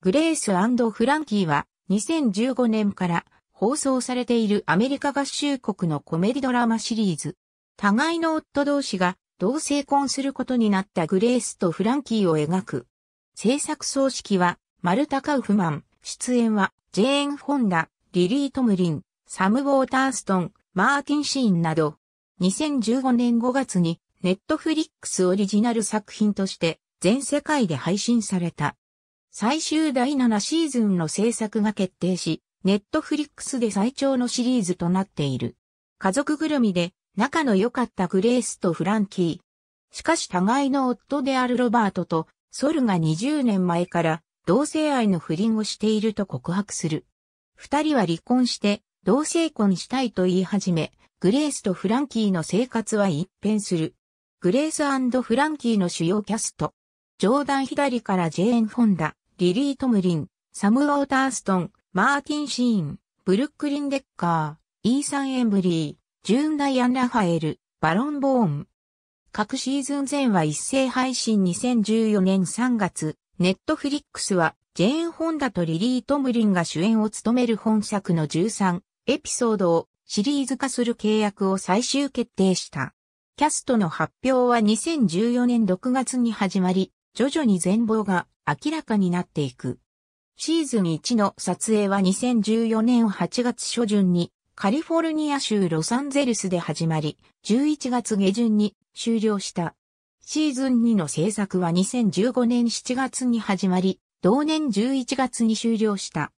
グレースフランキーは2015年から放送されているアメリカ合衆国のコメディドラマシリーズ。互いの夫同士が同性婚することになったグレースとフランキーを描く。制作葬式はマルタ・カウフマン、出演はジェーン・ホンダ、リリー・トムリン、サム・ウォーターストン、マーティン・シーンなど、2015年5月にネットフリックスオリジナル作品として全世界で配信された。最終第7シーズンの制作が決定し、ネットフリックスで最長のシリーズとなっている。家族ぐるみで仲の良かったグレースとフランキー。しかし互いの夫であるロバートとソルが20年前から同性愛の不倫をしていると告白する。二人は離婚して同性婚したいと言い始め、グレースとフランキーの生活は一変する。グレースフランキーの主要キャスト。冗談左からジェーン・フォンダ、リリー・トムリン、サム・ウォーターストン、マーティン・シーン、ブルックリン・デッカー、イーサン・エンブリー、ジューン・ダイアン・ラファエル、バロン・ボーン。各シーズン前は一斉配信2014年3月、ネットフリックスは、ジェーン・ホンダとリリー・トムリンが主演を務める本作の13エピソードをシリーズ化する契約を最終決定した。キャストの発表は2014年6月に始まり、徐々に全貌が明らかになっていく。シーズン1の撮影は2014年8月初旬にカリフォルニア州ロサンゼルスで始まり、11月下旬に終了した。シーズン2の制作は2015年7月に始まり、同年11月に終了した。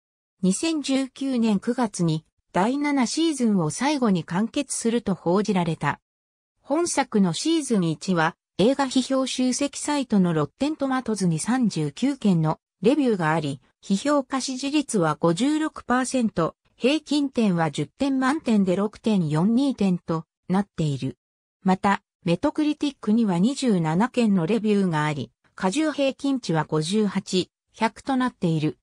2019年9月に第7シーズンを最後に完結すると報じられた。本作のシーズン1は映画批評集積サイトのロッテントマトズに39件のレビューがあり、批評家支持率は56%、平均点は10点満点で6.42点となっている。また、メトクリティックには27件のレビューがあり、過重平均値は58、100となっている。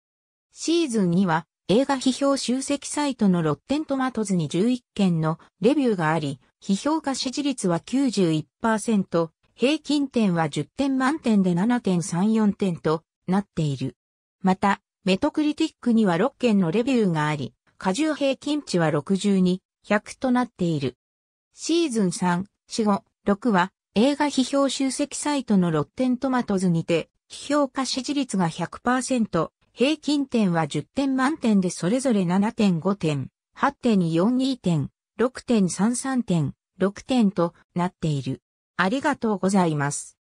シーズンには映画批評集積サイトのロッテントマトズに11件のレビューがあり、批評家支持率は91%、平均点は10点満点で7.34点となっている。また、メトクリティックには6件のレビューがあり、過重平均値は62、100となっている。シーズン3、4、5、6は映画批評集積サイトのロッテントマトズにて、批評家支持率が100%、平均点は10点満点でそれぞれ7.5点、8.42点、6.33点、6点となっている。ありがとうございます。